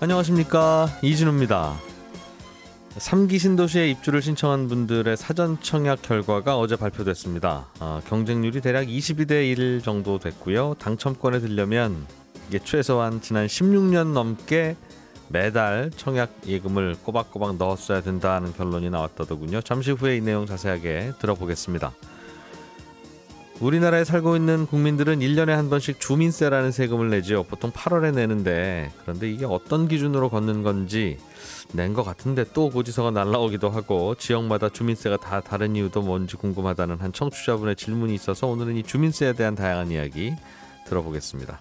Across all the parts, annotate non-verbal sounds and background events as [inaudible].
안녕하십니까 이진우입니다. 3기 신도시에 입주를 신청한 분들의 사전 청약 결과가 어제 발표됐습니다. 아, 경쟁률이 대략 22대 1 정도 됐고요. 당첨권에 들려면 이게 최소한 지난 16년 넘게 매달 청약 예금을 꼬박꼬박 넣었어야 된다는 결론이 나왔다더군요. 잠시 후에 이 내용 자세하게 들어보겠습니다. 우리나라에 살고 있는 국민들은 1년에 한 번씩 주민세라는 세금을 내지요. 보통 8월에 내는데 그런데 이게 어떤 기준으로 걷는 건지 낸 것 같은데 또 고지서가 날라오기도 하고 지역마다 주민세가 다 다른 이유도 뭔지 궁금하다는 한 청취자분의 질문이 있어서 오늘은 이 주민세에 대한 다양한 이야기 들어보겠습니다.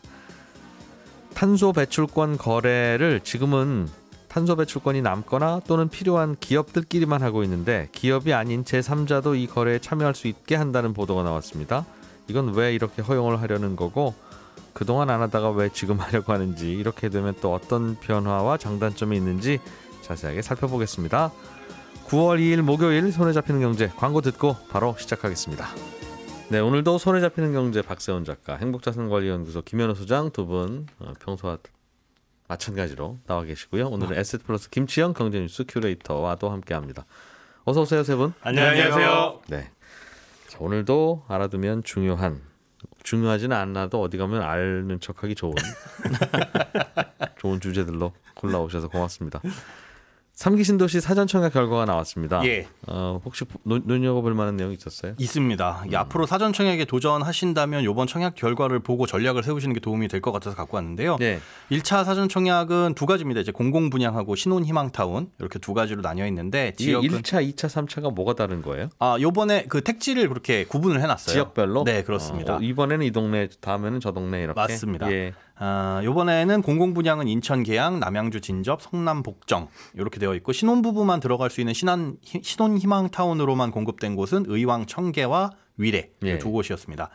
탄소 배출권 거래를 지금은 탄소 배출권이 남거나 또는 필요한 기업들끼리만 하고 있는데 기업이 아닌 제3자도 이 거래에 참여할 수 있게 한다는 보도가 나왔습니다. 이건 왜 이렇게 허용을 하려는 거고 그동안 안 하다가 왜 지금 하려고 하는지 이렇게 되면 또 어떤 변화와 장단점이 있는지 자세하게 살펴보겠습니다. 9월 2일 목요일 손에 잡히는 경제 광고 듣고 바로 시작하겠습니다. 네, 오늘도 손에 잡히는 경제 박세훈 작가, 행복자산관리연구소 김현우 소장 두분 어, 평소와 마찬가지로 나와 계시고요. 오늘은 에셋 네. 플러스 김치영 경제뉴스 큐레이터와도 함께합니다. 어서 오세요 세 분. 안녕하세요. 네. 자, 오늘도 알아두면 중요한 중요하지는 않아도 어디 가면 아는 척하기 좋은 [laughs] 좋은 주제들로 골라오셔서 고맙습니다. 삼기신도시 사전청약 결과가 나왔습니다. 예. 어, 혹시 논, 의해볼 만한 내용이 있었어요? 있습니다. 음. 앞으로 사전청약에 도전하신다면 이번 청약 결과를 보고 전략을 세우시는 게 도움이 될 것 같아서 갖고 왔는데요. 예. 1차 사전청약은 두 가지입니다. 이제 공공분양하고 신혼희망타운 이렇게 두 가지로 나뉘어 있는데 지역 1차, 2차, 3차가 뭐가 다른 거예요? 아, 요번에 그 택지를 그렇게 구분을 해놨어요. 지역별로? 네, 그렇습니다. 어, 어 이번에는 이 동네, 다음에는 저 동네 이렇게? 맞습니다. 예. 아, 요번에는 공공분양은 인천 계양, 남양주 진접, 성남 복정 이렇게 되어 있고 신혼부부만 들어갈 수 있는 신한, 신혼희망타운으로만 공급된 곳은 의왕 청계와 위례 예. 두 곳이었습니다.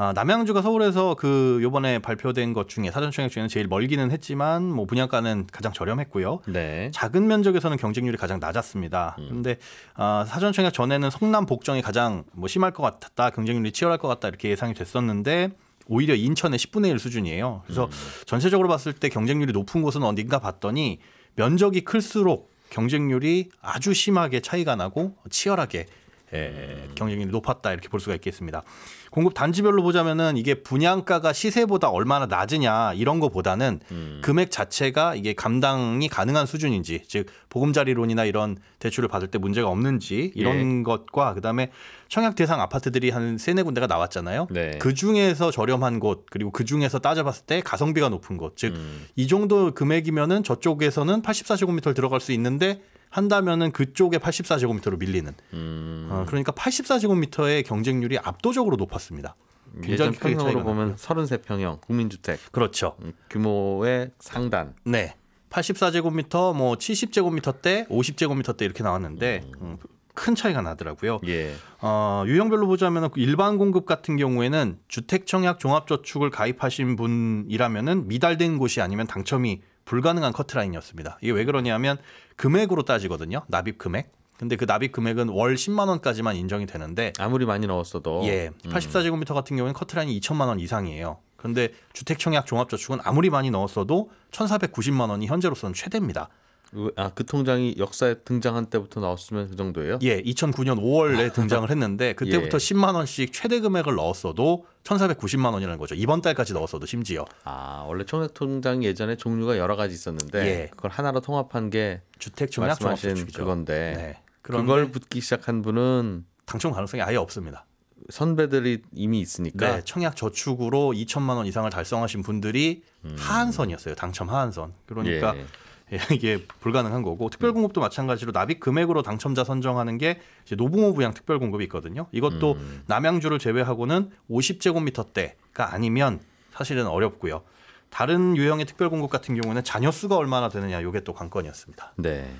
아, 남양주가 서울에서 그 요번에 발표된 것 중에 사전 청약 중에는 제일 멀기는 했지만 뭐 분양가는 가장 저렴했고요. 네. 작은 면적에서는 경쟁률이 가장 낮았습니다. 음. 근데 아, 사전 청약 전에는 성남 복정이 가장 뭐 심할 것 같았다. 경쟁률이 치열할 것 같다 이렇게 예상이 됐었는데 오히려 인천의 10분의 1 수준이에요. 그래서 음. 전체적으로 봤을 때 경쟁률이 높은 곳은 어딘가 봤더니 면적이 클수록 경쟁률이 아주 심하게 차이가 나고 치열하게 예, 경쟁률이 높았다 이렇게 볼 수가 있겠습니다. 공급 단지별로 보자면은 이게 분양가가 시세보다 얼마나 낮으냐 이런 거보다는 음. 금액 자체가 이게 감당이 가능한 수준인지 즉 보금자리론이나 이런 대출을 받을 때 문제가 없는지 이런 예. 것과 그다음에 청약 대상 아파트들이 한 세네 군데가 나왔잖아요. 네. 그 중에서 저렴한 곳 그리고 그 중에서 따져봤을 때 가성비가 높은 곳 즉이 음. 정도 금액이면은 저쪽에서는 84제곱미터를 들어갈 수 있는데 한다면은 그쪽에 84제곱미터로 밀리는. 음. 어, 그러니까 84제곱미터의 경쟁률이 압도적으로 높았어요. 있습니다. 굉장히 예전 평형으로 보면 33평형 국민주택. 그렇죠. 음, 규모의 상단. 네. 84제곱미터, 뭐 70제곱미터대, 50제곱미터대 이렇게 나왔는데 음. 음. 큰 차이가 나더라고요. 예. 어, 유형별로 보자면 일반 공급 같은 경우에는 주택청약 종합저축을 가입하신 분이라면은 미달된 곳이 아니면 당첨이 불가능한 커트라인이었습니다. 이게 왜 그러냐면 금액으로 따지거든요. 납입 금액. 근데 그 납입 금액은 월 10만 원까지만 인정이 되는데 아무리 많이 넣었어도 예. 84제곱미터 음. 같은 경우에는 커트라인이 2천만 원 이상이에요. 그런데 주택청약 종합저축은 아무리 많이 넣었어도 1,490만 원이 현재로서는 최대입니다. 그, 아, 그 통장이 역사에 등장한 때부터 나왔으면 그 정도예요? 예, 2009년 5월에 [laughs] 등장을 했는데 그때부터 예. 10만 원씩 최대 금액을 넣었어도 1,490만 원이라는 거죠. 이번 달까지 넣었어도 심지어. 아, 원래 청약 통장이 예전에 종류가 여러 가지 있었는데 예. 그걸 하나로 통합한 게 주택 청약 종합 그건데. 네. 그걸 붙기 시작한 분은 당첨 가능성이 아예 없습니다. 선배들이 이미 있으니까 네, 청약 저축으로 2천만 원 이상을 달성하신 분들이 음. 하한선이었어요. 당첨 하한선. 그러니까 예. [laughs] 예 이게 불가능한 거고 특별공급도 마찬가지로 납입 금액으로 당첨자 선정하는 게 노부모 부양 특별공급이 있거든요. 이것도 음. 남양주를 제외하고는 50제곱미터대가 아니면 사실은 어렵고요. 다른 유형의 특별공급 같은 경우는 잔여 수가 얼마나 되느냐 이게 또 관건이었습니다. 네.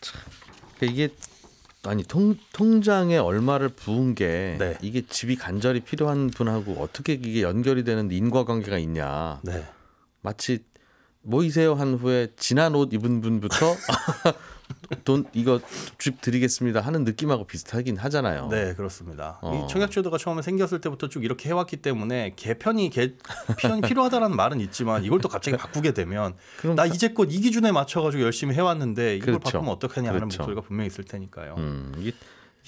참 그러니까 이게 아니 통, 통장에 얼마를 부은 게 네. 이게 집이 간절히 필요한 분하고 어떻게 이게 연결이 되는 인과관계가 있냐. 네. 마치 모이세요 한 후에 지난 옷 입은 분부터 [laughs] 돈 이거 집 드리겠습니다 하는 느낌하고 비슷하긴 하잖아요. 네, 그렇습니다. 어. 이 청약제도가 처음에 생겼을 때부터 쭉 이렇게 해왔기 때문에 개편이 개편이 필요하다라는 말은 있지만 이걸 또 갑자기 바꾸게 되면 그러니까. 나 이제껏 이 기준에 맞춰가지고 열심히 해왔는데 이걸 그렇죠. 바꾸면 어떡하냐 하는 그렇죠. 목소리가 분명히 있을 테니까요. 음, 이게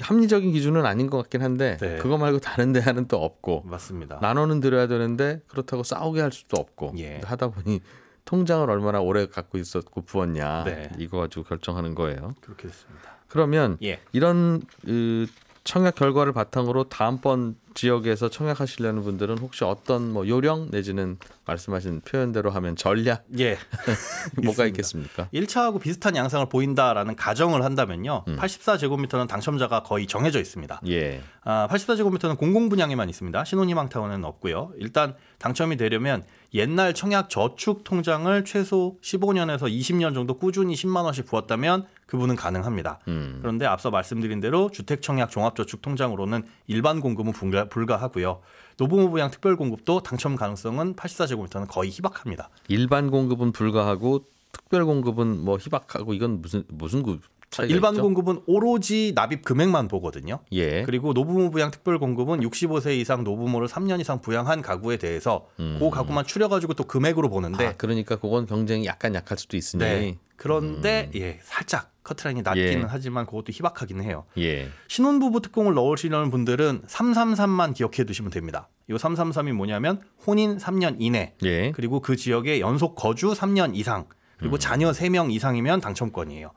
합리적인 기준은 아닌 것 같긴 한데 네. 그거 말고 다른 대안은 또 없고 맞습니다. 나눠는 드려야 되는데 그렇다고 싸우게 할 수도 없고 예. 하다 보니 통장을 얼마나 오래 갖고 있었고 부었냐 네. 이거 가지고 결정하는 거예요. 그렇게 됐습니다. 그러면 예. 이런 그 청약 결과를 바탕으로 다음번 지역에서 청약하시려는 분들은 혹시 어떤 뭐 요령 내지는 말씀하신 표현대로 하면 전략 예 [laughs] 뭐가 있겠습니까? 1차하고 비슷한 양상을 보인다라는 가정을 한다면요. 음. 84제곱미터는 당첨자가 거의 정해져 있습니다. 예. 아, 84제곱미터는 공공 분양에만 있습니다. 신혼희망 타운은 없고요. 일단 당첨이 되려면 옛날 청약 저축 통장을 최소 15년에서 20년 정도 꾸준히 10만 원씩 부었다면 그분은 가능합니다. 음. 그런데 앞서 말씀드린 대로 주택청약 종합저축통장으로는 일반 공급은 불가, 하고요 노부모부양 특별공급도 당첨 가능성은 84제곱미터는 거의 희박합니다. 일반 공급은 불가하고 특별 공급은 뭐 희박하고 이건 무슨 무슨 일반 있죠? 공급은 오로지 납입 금액만 보거든요. 예. 그리고 노부모 부양 특별 공급은 65세 이상 노부모를 3년 이상 부양한 가구에 대해서 음. 그 가구만 추려가지고 또 금액으로 보는데. 아, 그러니까 그건 경쟁이 약간 약할 수도 있으니. 네. 그런데 음. 예 살짝 커트라인이 낮기는 예. 하지만 그것도 희박하기는 해요. 예. 신혼부부 특공을 넣으시려는 분들은 333만 기억해 두시면 됩니다. 요 333이 뭐냐면 혼인 3년 이내 예. 그리고 그 지역에 연속 거주 3년 이상 그리고 음. 자녀 3명 이상이면 당첨권이에요.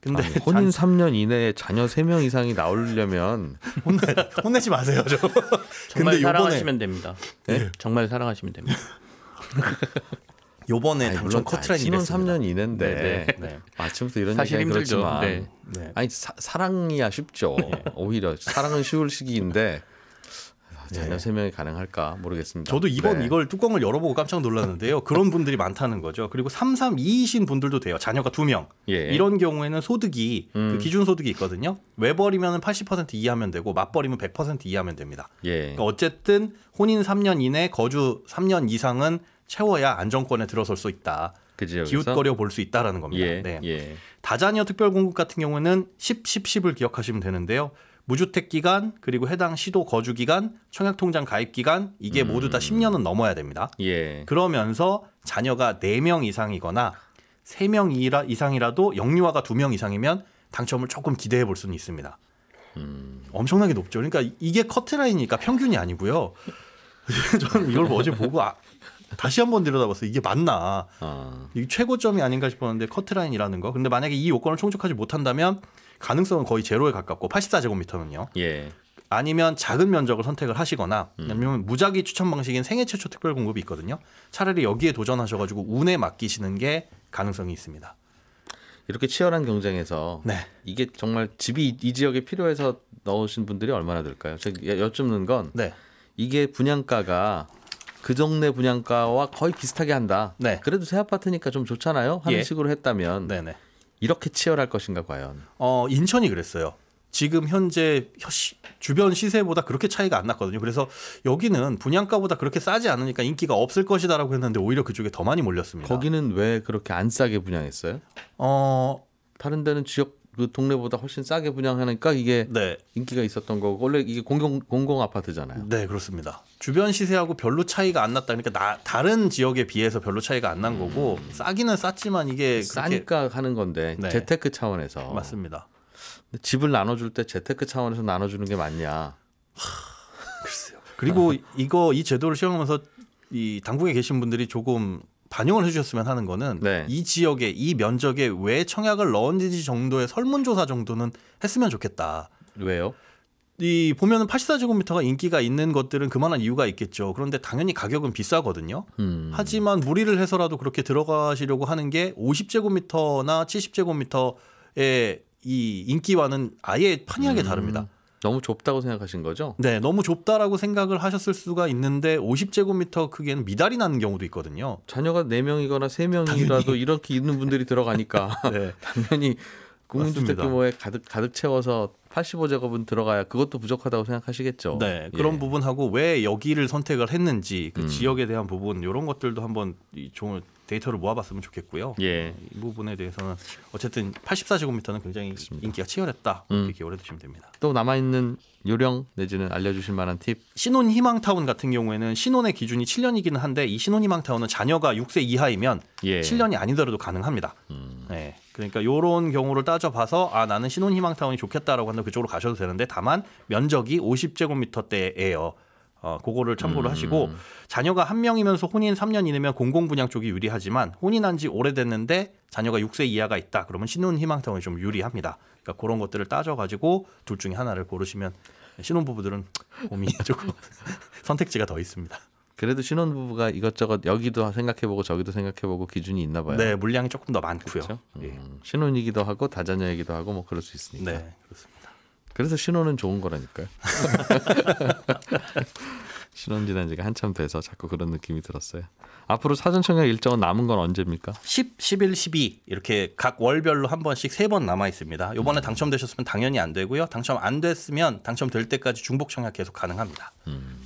근데 아니, 혼인 잔... 3년 이내에 자녀 3명 이상이 나오려면 [laughs] 혼내, 혼내지 마세요, 저. 정말 [laughs] 근데 사랑하시면 요번에... 됩니다. 네? 정말 사랑하시면 됩니다. [laughs] 요번에 당첨 커트라인 신혼 3년 이내인데 네, 네. 아침부터 네. 이런 얘기는 그렇지만 네. 네. 아니 사, 랑이야 쉽죠. 네. 오히려 사랑은 쉬울 시기인데 자녀 예. 네. 명이 가능할까 모르겠습니다. 저도 이번 네. 이걸 뚜껑을 열어보고 깜짝 놀랐는데요. [laughs] 그런 분들이 많다는 거죠. 그리고 3, 3, 2이신 분들도 돼요. 자녀가 두명 예. 이런 경우에는 소득이 그 음. 그 기준 소득이 있거든요. 외벌이면 80% 이하면 되고 맞벌이면 100% 이하면 됩니다. 예. 그러니까 어쨌든 혼인 3년 이내 거주 3년 이상은 채워야 안정권에 들어설 수 있다. 그죠, 기웃거려 볼 수 있다라는 겁니다. 예, 네. 예. 다자녀 특별 공급 같은 경우는 10, 10, 10을 기억하시면 되는데요. 무주택 기간 그리고 해당 시도 거주 기간 청약통장 가입 기간 이게 음. 모두 다 10년은 음. 넘어야 됩니다. 예. 그러면서 자녀가 4명 이상이거나 3명 이상이라도 영유아가 2명 이상이면 당첨을 조금 기대해 볼 수는 있습니다. 음. 엄청나게 높죠. 그러니까 이게 커트라인이니까 평균이 아니고요. [laughs] 저는 이걸 어제 보고 아, 다시 한 번 들여다봤어요. 이게 맞나? 아. 이게 최고점이 아닌가 싶었는데 커트라인이라는 거. 근데 만약에 이 요건을 충족하지 못한다면 가능성은 거의 제로에 가깝고 84제곱미터는요. 예. 아니면 작은 면적을 선택을 하시거나 음. 아니면 음. 무작위 추천 방식인 생애 최초 특별 공급이 있거든요. 차라리 여기에 도전하셔가지고 운에 맡기시는 게 가능성이 있습니다. 이렇게 치열한 경쟁에서 네. 이게 정말 집이 이 지역에 필요해서 넣으신 분들이 얼마나 될까요? 제가 여쭙는 건 네. 이게 분양가가 그 동네 분양가와 거의 비슷하게 한다. 네. 그래도 새 아파트니까 좀 좋잖아요. 하는 예. 식으로 했다면 네네. 이렇게 치열할 것인가 과연? 어, 인천이 그랬어요. 지금 현재 주변 시세보다 그렇게 차이가 안 났거든요. 그래서 여기는 분양가보다 그렇게 싸지 않으니까 인기가 없을 것이다라고 했는데 오히려 그쪽에 더 많이 몰렸습니다. 거기는 왜 그렇게 안 싸게 분양했어요? 어, 다른 데는 지역 그 동네보다 훨씬 싸게 분양하니까 이게 네. 인기가 있었던 거고 원래 이게 공공 공공 아파트잖아요. 네 그렇습니다. 주변 시세하고 별로 차이가 안 났다. 그러니까 나, 다른 지역에 비해서 별로 차이가 안난 음. 거고 싸기는 쌌지만 이게 싸니까 하는 건데 네. 재테크 차원에서 맞습니다. 집을 나눠줄 때 재테크 차원에서 나눠주는 게 맞냐? 하, [laughs] 글쎄요. 그리고 이거 이 제도를 시행하면서 이 당국에 계신 분들이 조금 반영을 해주셨으면 하는 거는 네. 이 지역에 이 면적에 왜 청약을 넣었는지 정도의 설문조사 정도는 했으면 좋겠다. 왜요? 이 보면은 84제곱미터가 인기가 있는 것들은 그만한 이유가 있겠죠. 그런데 당연히 가격은 비싸거든요. 음. 하지만 무리를 해서라도 그렇게 들어가시려고 하는 게 50제곱미터나 70제곱미터의 이 인기와는 아예 판이하게 음. 다릅니다. 너무 좁다고 생각하신 거죠? 네, 너무 좁다라고 생각을 하셨을 수가 있는데 50제곱미터 크기에는 미달이 나는 경우도 있거든요. 자녀가 4명이거나 3명이라도 이렇게 있는 분들이 들어가니까 [laughs] 네. [laughs] 당연히 국민주택규모에 가득 가득 채워서 85제곱은 들어가야 그것도 부족하다고 생각하시겠죠. 네, 그런 예. 부분하고 왜 여기를 선택을 했는지 그 음. 지역에 대한 부분 이런 것들도 한번 종을 데이터를 모아봤으면 좋겠고요. 예. 이 부분에 대해서는 어쨌든 84제곱미터는 굉장히 그렇습니다. 인기가 치열했다 음. 이렇게 기억을 해두시면 됩니다. 또 남아 있는 요령 내지는 알려주실 만한 팁. 신혼 희망타운 같은 경우에는 신혼의 기준이 7년이기는 한데 이 신혼 희망타운은 자녀가 6세 이하이면 예. 7년이 아니더라도 가능합니다. 음. 네. 그러니까 요런 경우를 따져봐서 아 나는 신혼 희망타운이 좋겠다라고 한다면 그쪽으로 가셔도 되는데 다만 면적이 50제곱미터대예요. 어, 그거를 참고를 음. 하시고 자녀가 한 명이면서 혼인 3년 이내면 공공 분양 쪽이 유리하지만 혼인한 지 오래됐는데 자녀가 6세 이하가 있다. 그러면 신혼 희망타운이 좀 유리합니다. 그러니까 그런 것들을 따져 가지고 둘 중에 하나를 고르시면 신혼 부부들은 고민이 [laughs] 조금 [laughs] 선택지가 더 있습니다. 그래도 신혼 부부가 이것저것 여기도 생각해보고 저기도 생각해보고 기준이 있나봐요. 네, 물량이 조금 더 많고요. 그렇죠? 음, 예. 신혼이기도 하고 다자녀이기도 하고 뭐 그럴 수 있으니까. 네, 그렇습니다. 그래서 신혼은 좋은 거라니까요. [laughs] 신혼 지난 지가 한참 돼서 자꾸 그런 느낌이 들었어요. 앞으로 사전 청약 일정은 남은 건 언제입니까? 10, 11, 12 이렇게 각 월별로 한 번씩 세 번 남아 있습니다. 이번에 음. 당첨되셨으면 당연히 안 되고요. 당첨 안 됐으면 당첨될 때까지 중복 청약 계속 가능합니다. 음.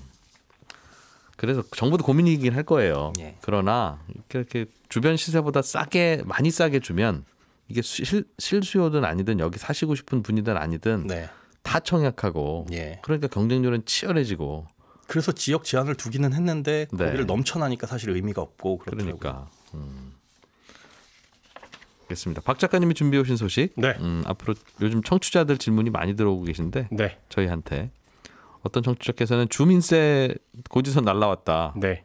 그래서 정부도 고민이긴 할 거예요. 예. 그러나 이렇게 주변 시세보다 싸게 많이 싸게 주면 이게 실, 실수요든 아니든 여기 사시고 싶은 분이든 아니든 네. 다 청약하고 예. 그러니까 경쟁률은 치열해지고 그래서 지역 제한을 두기는 했는데 네. 거기를 넘쳐나니까 사실 의미가 없고 그렇더라고요. 그러니까 음. 알겠습니다. 박 작가님이 준비해 오신 소식. 네. 음, 앞으로 요즘 청취자들 질문이 많이 들어오고 계신데 네. 저희한테 어떤 청취자께서는 주민세 고지서 날라왔다. 네.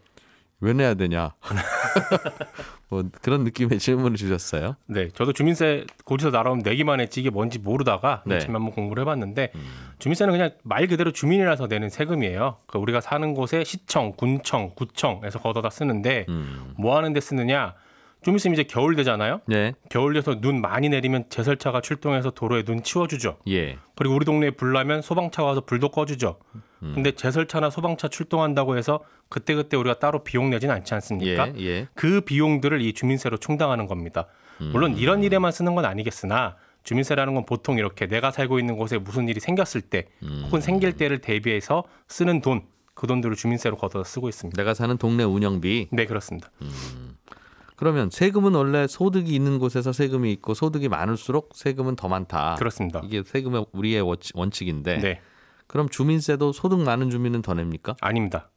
왜 내야 되냐? [laughs] 뭐 그런 느낌의 질문을 주셨어요. 네, 저도 주민세 고지서 나름 내기만 했지 이게 뭔지 모르다가 지 네. 아침에 한번 공부를 해봤는데 음. 주민세는 그냥 말 그대로 주민이라서 내는 세금이에요. 그 우리가 사는 곳에 시청, 군청, 구청에서 걷어다 쓰는데 음. 뭐 하는데 쓰느냐? 좀 있으면 이제 겨울 되잖아요. 네. 겨울 돼서 눈 많이 내리면 제설차가 출동해서 도로에 눈 치워주죠. 예. 그리고 우리 동네에 불나면 소방차가 와서 불도 꺼주죠. 음. 근데 제설차나 소방차 출동한다고 해서 그때그때 우리가 따로 비용 내진 않지 않습니까? 예, 예. 그 비용들을 이 주민세로 충당하는 겁니다. 음. 물론 이런 일에만 쓰는 건 아니겠으나 주민세라는 건 보통 이렇게 내가 살고 있는 곳에 무슨 일이 생겼을 때 음. 혹은 생길 때를 대비해서 쓰는 돈, 그 돈들을 주민세로 걷어서 쓰고 있습니다. 내가 사는 동네 운영비. 네, 그렇습니다. 음. 그러면 세금은 원래 소득이 있는 곳에서 세금이 있고 소득이 많을수록 세금은 더 많다. 그렇습니다. 이게 세금의 우리의 원칙인데. 네. 그럼 주민세도 소득 많은 주민은 더 냅니까? 아닙니다.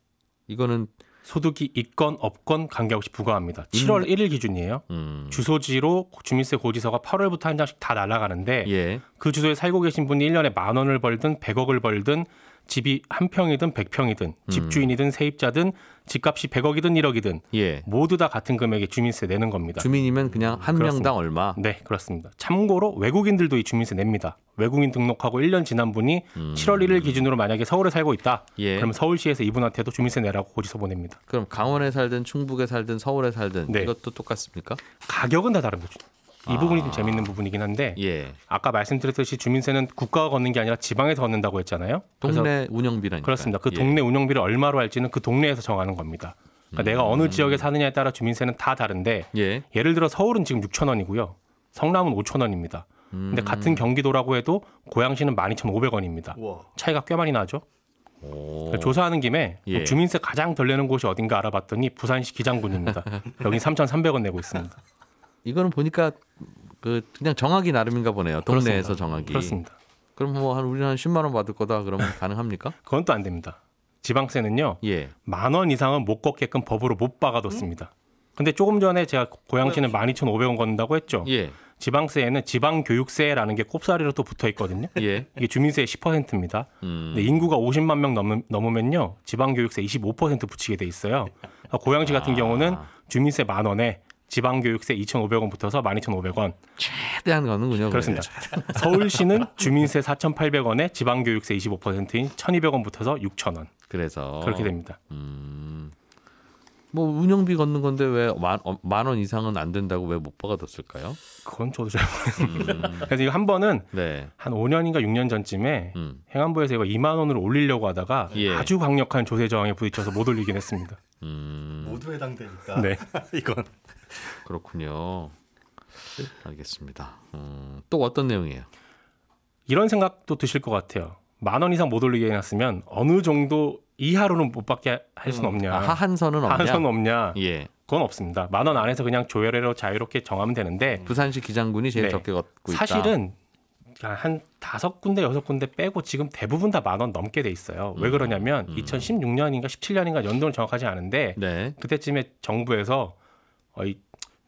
이거는 소득이 있건 없건 관계없이 부과합니다. 7월 음. 1일 기준이에요. 음. 주소지로 주민세 고지서가 8월부터 한 장씩 다 날아가는데 예. 그 주소에 살고 계신 분이 1년에 만 원을 벌든 100억을 벌든 집이 한 평이든 100평이든 음. 집주인이든 세입자든 집값이 100억이든 1억이든 예. 모두 다 같은 금액의 주민세 내는 겁니다. 주민이면 그냥 한 그렇습니다. 명당 얼마? 네, 그렇습니다. 참고로 외국인들도 이 주민세 냅니다. 외국인 등록하고 1년 지난 분이 음. 7월 1일 기준으로 만약에 서울에 살고 있다. 예. 그럼 서울시에서 이분한테도 주민세 내라고 고지서 보냅니다. 그럼 강원에 살든 충북에 살든 서울에 살든 네. 이것도 똑같습니까? 가격은 다 다릅니다. 이 부분이 아. 좀 재밌는 부분이긴 한데 예. 아까 말씀드렸듯이 주민세는 국가가 걷는 게 아니라 지방에서 걷는다고 했잖아요. 동네 운영비라니까. 그렇습니다. 그 예. 동네 운영비를 얼마로 할지는 그 동네에서 정하는 겁니다. 그러니까 음. 내가 어느 음. 지역에 사느냐에 따라 주민세는 다 다른데 예. 를 들어 서울은 지금 6천 원이고요. 성남은 5천 원입니다. 음. 근데 같은 음. 경기도라고 해도 고양시는 12,500원입니다. 우와. 차이가 꽤 많이 나죠. 그 조사하는 김에 예. 주민세 가장 덜 내는 곳이 어딘가 알아봤더니 부산시 기장군입니다. 여기 3,300원 내고 있습니다. 이거는 보니까 그 그냥 정하기 나름인가 보네요. 동네에서 그렇습니다. 정하기. 그렇습니다. 그럼 뭐 한 우리는 한 10만 원 받을 거다 그러면 [laughs] 가능합니까? 그건 또 안 됩니다. 지방세는요. 예. 만원 이상은 못 걷게끔 법으로 못 박아뒀습니다. 음? 근데 조금 전에 제가 고양시는 12,500원 걷는다고 했죠. 예. 지방세에는 지방교육세라는 게 꼽사리로 또 붙어 있거든요. [laughs] 예. 이게 주민세의 10%입니다. 음. 근데 인구가 50만 명 넘으, 넘으면요. 지방교육세 25% 붙이게 돼 있어요. 그러니까 고양시 같은 아. 경우는 주민세 만 원에 지방교육세 2,500원 붙어서 12,500원. 최대한 거는군요. 그렇습니다. 서울시는 주민세 4,800원에 지방교육세 25%인 1,200원 붙어서 6,000원. 그래서 그렇게 됩니다. 음. 뭐 운영비 걷는 건데 왜 만원 만 어, 이상은 안 된다고 왜못 받아뒀을까요? 그건 저도 잘 모르겠습니다. 음. [laughs] 그래서 이거 한 번은 네. 한 5년인가 6년 전쯤에 음. 행안부에서 이거 2만 원으로 올리려고 하다가 예. 아주 강력한 조세 저항에 부딪혀서 못 올리긴 했습니다. 음... 모두 해당되니까. 네, [laughs] 이건 그렇군요. 알겠습니다. 음, 또 어떤 내용이에요? 이런 생각도 드실 것 같아요. 만 원 이상 못 올리게 해놨으면 어느 정도 이하로는 못 받게 할 수는 음. 없냐. 아, 하한선은 없냐. 하한선 없냐. 예. 그건 없습니다. 만 원 안에서 그냥 조회로 자유롭게 정하면 되는데 부산시 기장군이 제일 네. 적게 걷고 있다. 사실은 한 다섯 군데 여섯 군데 빼고 지금 대부분 다 만 원 넘게 돼 있어요. 왜 음. 그러냐면 음. 2016년인가 17년인가 연도는 정확하지 않은데 네. 그때쯤에 정부에서 어이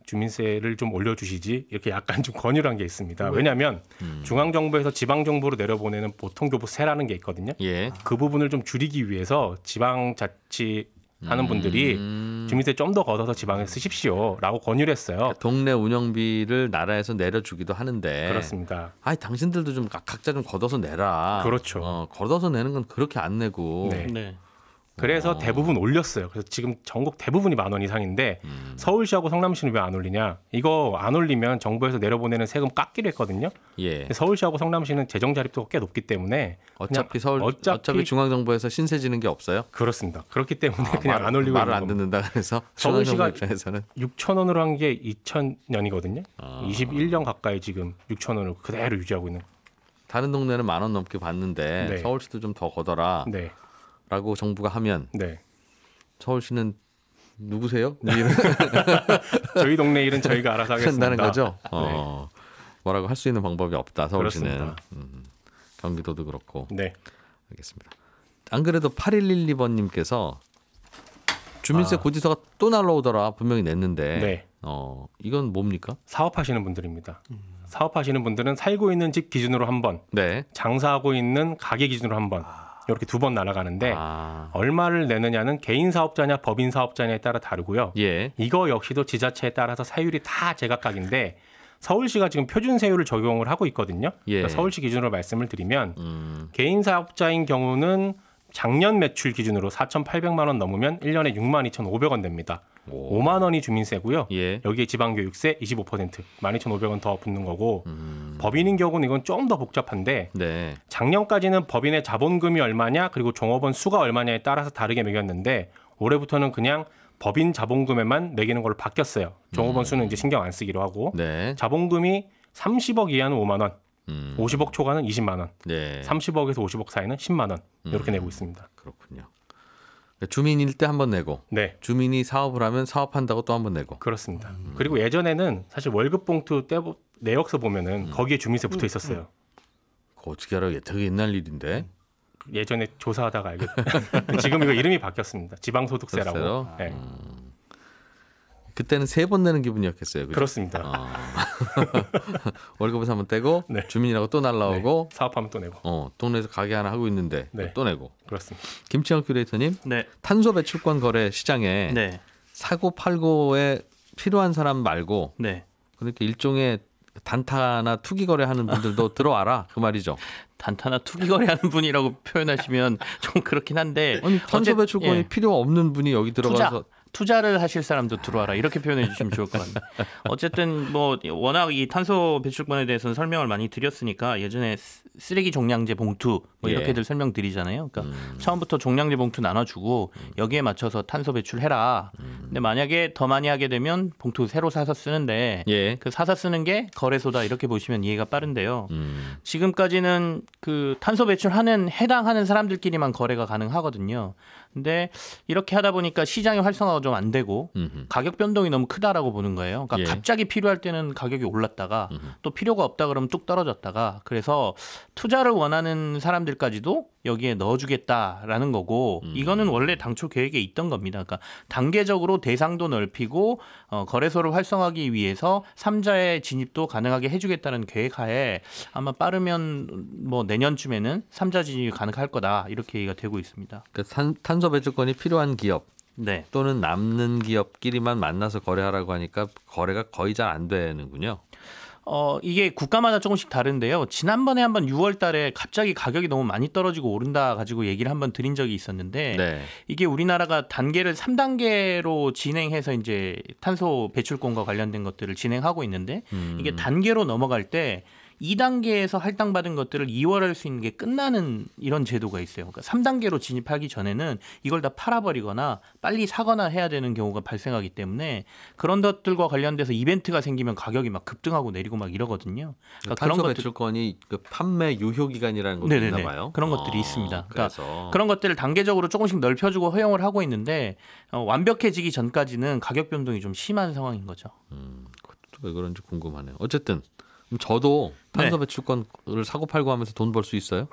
주민세를 좀 올려주시지 이렇게 약간 좀 권유를 한 게 있습니다. 왜냐하면 음. 음. 중앙 정부에서 지방 정부로 내려보내는 보통 교부세라는 게 있거든요. 예. 그 부분을 좀 줄이기 위해서 지방 자치 하는 분들이 음. 음. 주민세 좀 더 걷어서 지방에 쓰십시오라고 권유를 했어요. 그러니까 동네 운영비를 나라에서 내려주기도 하는데 그렇습니다. 아니 당신들도 좀 각자 좀 걷어서 내라. 그렇죠. 어, 걷어서 내는 건 그렇게 안 내고 네. 네. 그래서 어. 대부분 올렸어요. 그래서 지금 전국 대부분이 만 원 이상인데 음. 서울시하고 성남시는 왜 안 올리냐? 이거 안 올리면 정부에서 내려보내는 세금 깎기로 했거든요. 예. 서울시하고 성남시는 재정 자립도가 꽤 높기 때문에 어차피 서울 어차피, 어차피, 중앙정부에서 신세 지는 게 없어요. 그렇습니다. 그렇기 때문에 아, 그냥 말, 안 올리고 말을 안 듣는다 그래서 [laughs] 서울시가 입장에서는 6천 원으로 한 게 2000년이거든요. 아. 21년 가까이 지금 6천 원을 그대로 유지하고 있는. 다른 동네는 만 원 넘게 받는데 네. 서울시도 좀 더 거더라. 네. 라고 정부가 하면 네. 서울시는 누구세요? [laughs] 저희 동네 일은 저희가 알아서 하겠습니다. 거죠. 네. 어, 네. 뭐라고 할 수 있는 방법이 없다. 서울시는 음, 경기도도 그렇고. 네. 알겠습니다. 안 그래도 8112번님께서 주민세 아. 고지서가 또 날라오더라 분명히 냈는데 네. 어 이건 뭡니까? 사업하시는 분들입니다. 음. 사업하시는 분들은 살고 있는 집 기준으로 한 번, 네. 장사하고 있는 가게 기준으로 한 번, 아. 이렇게 두 번 날아가는데 아. 얼마를 내느냐는 개인 사업자냐 법인 사업자냐에 따라 다르고요. 예. 이거 역시도 지자체에 따라서 사율이다 제각각인데 서울시가 지금 표준 세율을 적용을 하고 있거든요. 예. 그러니까 서울시 기준으로 말씀을 드리면 음. 개인 사업자인 경우는 작년 매출 기준으로 4,800만 원 넘으면 1년에 6만 2,500원 됩니다. 오. 5만 원이 주민세고요. 예. 여기에 지방교육세 25% 12,500원 더 붙는 거고 음. 법인인 경우는 이건 좀 더 복잡한데 네. 작년까지는 법인의 자본금이 얼마냐 그리고 종업원 수가 얼마냐에 따라서 다르게 매겼는데 올해부터는 그냥 법인 자본금에만 매기는 걸로 바뀌었어요. 종업원 음. 수는 이제 신경 안 쓰기로 하고 네. 자본금이 30억 이하는 5만 원, 음. 50억 초과는 20만 원, 네. 30억에서 50억 사이는 10만 원 이렇게 음. 내고 있습니다. 그렇군요. 그러니까 주민일 때 한 번 내고 네. 주민이 사업을 하면 사업한다고 또 한 번 내고 그렇습니다. 음. 그리고 예전에는 사실 월급 봉투 떼 내역서 보면은 음. 거기에 주민세 붙어 음, 있었어요. 음. 그거 어떻게 알아요? 되게 옛날 일인데. 음. 예전에 조사하다가 알게. [laughs] 지금 이거 이름이 바뀌었습니다. 지방소득세라고. 네. 그때는 세 번 내는 기분이었겠어요. 그죠 그렇습니다 어. [laughs] 월급은 한번 떼고 네. 주민이라고 또 날라오고 네. 사업하면 또 내고. 어, 동네에서 가게 하나 하고 있는데 네. 또 내고. 그렇습니다. 김치영 큐레이터님, 네. 탄소 배출권 거래 시장에 네. 사고 팔고에 필요한 사람 말고 그러니까 일종의 단타나 투기 거래하는 분들도 [laughs] 들어와라 그 말이죠. 단타나 투기 거래하는 분이라고 표현하시면 좀 그렇긴 한데 아니 탄소 배출권이 예. 필요 없는 분이 여기 들어가서 투자를 하실 사람도 들어와라 이렇게 표현해 주시면 좋을 것같아요 어쨌든 뭐 워낙 이 탄소 배출권에 대해서는 설명을 많이 드렸으니까 예전에 쓰레기 종량제 봉투 뭐 이렇게들 예. 설명드리잖아요. 그러니까 음. 처음부터 종량제 봉투 나눠주고 음. 여기에 맞춰서 탄소 배출해라. 음. 근데 만약에 더 많이 하게 되면 봉투 새로 사서 쓰는데 예. 그 사서 쓰는 게 거래소다 이렇게 보시면 이해가 빠른데요. 음. 지금까지는 그 탄소 배출하는 해당하는 사람들끼리만 거래가 가능하거든요. 근데 이렇게 하다 보니까 시장이 활성화가 좀안 되고 음흠. 가격 변동이 너무 크다라고 보는 거예요. 그러니까 예. 갑자기 필요할 때는 가격이 올랐다가 음흠. 또 필요가 없다 그러면 뚝 떨어졌다가 그래서 투자를 원하는 사람들까지도 여기에 넣어주겠다라는 거고 음. 이거는 원래 당초 계획에 있던 겁니다. 그러니까 단계적으로 대상도 넓히고 어, 거래소를 활성화하기 위해서 삼자의 진입도 가능하게 해주겠다는 계획하에 아마 빠르면 뭐 내년쯤에는 삼자 진입이 가능할 거다 이렇게 얘기가 되고 있습니다. 그러니까 탄소 배출권이 필요한 기업 네. 또는 남는 기업끼리만 만나서 거래하라고 하니까 거래가 거의 잘 안 되는군요. 어, 이게 국가마다 조금씩 다른데요. 지난번에 한번 6월 달에 갑자기 가격이 너무 많이 떨어지고 오른다 가지고 얘기를 한 번 드린 적이 있었는데 네. 이게 우리나라가 단계를 3단계로 진행해서 이제 탄소 배출권과 관련된 것들을 진행하고 있는데 음. 이게 단계로 넘어갈 때 2단계에서 할당받은 것들을 이월할 수 있는 게 끝나는 이런 제도가 있어요. 그러니까 3단계로 진입하기 전에는 이걸 다 팔아버리거나 빨리 사거나 해야 되는 경우가 발생하기 때문에 그런 것들과 관련돼서 이벤트가 생기면 가격이 막 급등하고 내리고 막 이러거든요. 그러니까 그런 배출권이 그 판매 유효 기간이라는 것도 네네네. 있나 봐요. 그런 것들이 아, 있습니다. 그러니까 그래서. 그러니 그런 것들을 단계적으로 조금씩 넓혀주고 허용을 하고 있는데 어, 완벽해지기 전까지는 가격 변동이 좀 심한 상황인 거죠. 음, 그것도 왜 그런지 궁금하네요. 어쨌든 저도 네. 탄소 배출권을 네. 사고 팔고 하면서 돈 벌 수 있어요?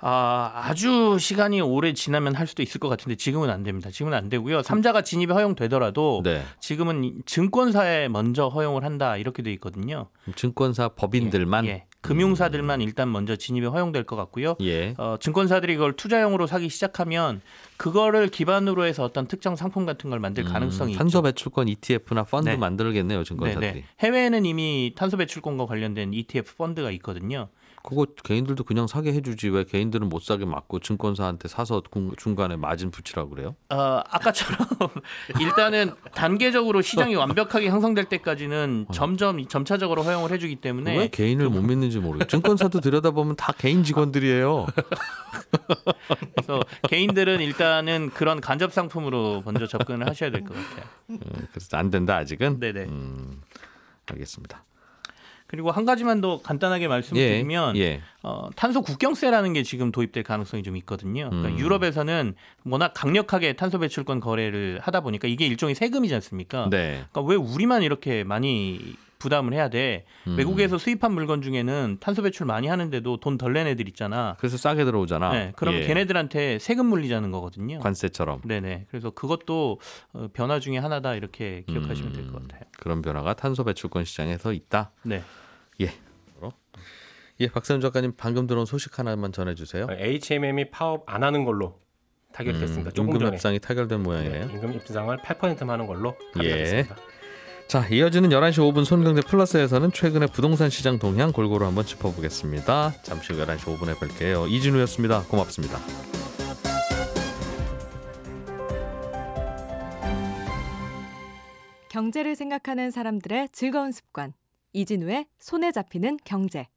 아, 아주 시간이 오래 지나면 할 수도 있을 것 같은데 지금은 안 됩니다. 지금은 안 되고요. 삼자가 진입이 허용되더라도 네. 지금은 증권사에 먼저 허용을 한다 이렇게 돼 있거든요. 증권사 법인들만 예, 예. 금융사들만 일단 먼저 진입에 허용될 것 같고요. 예. 어, 증권사들이 이걸 투자용으로 사기 시작하면 그거를 기반으로 해서 어떤 특정 상품 같은 걸 만들 음, 가능성이 음, 탄소 배출권 ETF나 펀드 네. 만들겠네요 증권사들이. 네네. 네. 해외에는 이미 탄소 배출권과 관련된 ETF 펀드가 있거든요. 그거 개인들도 그냥 사게 해주지 왜 개인들은 못 사게 막고 증권사한테 사서 중간에 마진 붙이라고 그래요? 어, 아까처럼 [laughs] 일단은 단계적으로 시장이 완벽하게 형성될 때까지는 어. 점점 점차적으로 허용을 해주기 때문에 왜 개인을 못 믿는지 모르겠어요. 증권사도 들여다보면 다 개인 직원들이에요. [laughs] 그래서 개인들은 일단은 그런 간접 상품으로 먼저 접근을 하셔야 될 것 같아요. 음, 그래서 안 된다 아직은. 네네. 음, 알겠습니다. 그리고 한 가지만 더 간단하게 말씀드리면 예, 예. 어, 탄소 국경세라는 게 지금 도입될 가능성이 좀 있거든요. 그러니까 음. 유럽에서는 워낙 강력하게 탄소 배출권 거래를 하다 보니까 이게 일종의 세금이지 않습니까? 네. 그러니까 왜 우리만 이렇게 많이 부담을 해야 돼. 음. 외국에서 수입한 물건 중에는 탄소 배출 많이 하는데도 돈덜낸 애들 있잖아. 그래서 싸게 들어오잖아. 네, 그럼 예. 걔네들한테 세금 물리자는 거거든요. 관세처럼. 네네. 그래서 그것도 어, 변화 중에 하나다 이렇게 기억하시면 음. 될것 같아요. 그런 변화가 탄소 배출권 시장에서 있다. 네. 예. 예, 박선우 작가님 방금 들어온 소식 하나만 전해주세요. 아, HMM이 파업 안 하는 걸로 타결됐습니다. 음, 조금 임금 입상이 타결된 모양이에요. 네, 임금 입상을 8%만 하는 걸로 타결됐습니다. 예. 자, 이어지는 11시 5분 손경제 플러스에서는 최근의 부동산 시장 동향 골고루 한번 짚어보겠습니다. 잠시 후 11시 5분에 뵐게요. 이진우였습니다. 고맙습니다. 경제를 생각하는 사람들의 즐거운 습관. 이진우의 손에 잡히는 경제.